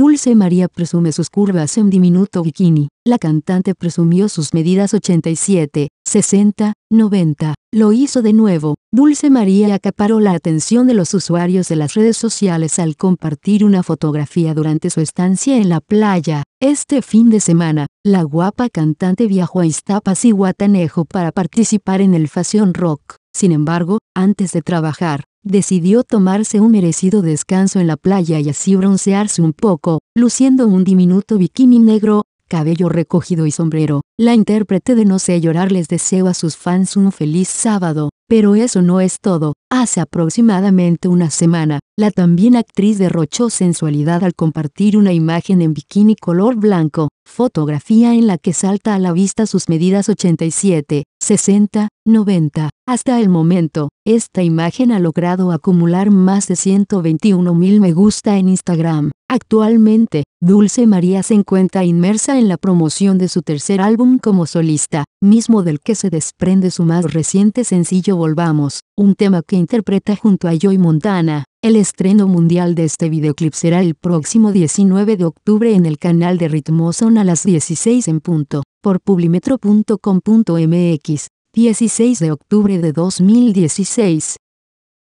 Dulce María presume sus curvas en diminuto bikini. La cantante presumió sus medidas 87, 60, 90. Lo hizo de nuevo. Dulce María acaparó la atención de los usuarios de las redes sociales al compartir una fotografía durante su estancia en la playa. Este fin de semana, la guapa cantante viajó a Iztapas y Guatanejo para participar en el Fashion Rock. Sin embargo, antes de trabajar, decidió tomarse un merecido descanso en la playa y así broncearse un poco, luciendo un diminuto bikini negro, cabello recogido y sombrero. La intérprete de No sé llorar les deseo a sus fans un feliz sábado, pero eso no es todo. Hace aproximadamente una semana, la también actriz derrochó sensualidad al compartir una imagen en bikini color blanco, fotografía en la que salta a la vista sus medidas 87, 60, 90. Hasta el momento, esta imagen ha logrado acumular más de 121 mil me gusta en Instagram. Actualmente, Dulce María se encuentra inmersa en la promoción de su tercer álbum como solista, mismo del que se desprende su más reciente sencillo Volvamos, un tema que interpreta junto a Joy Montana. El estreno mundial de este videoclip será el próximo 19 de octubre en el canal de Ritmoson a las 16 en punto, por publimetro.com.mx. 16 de octubre de 2016,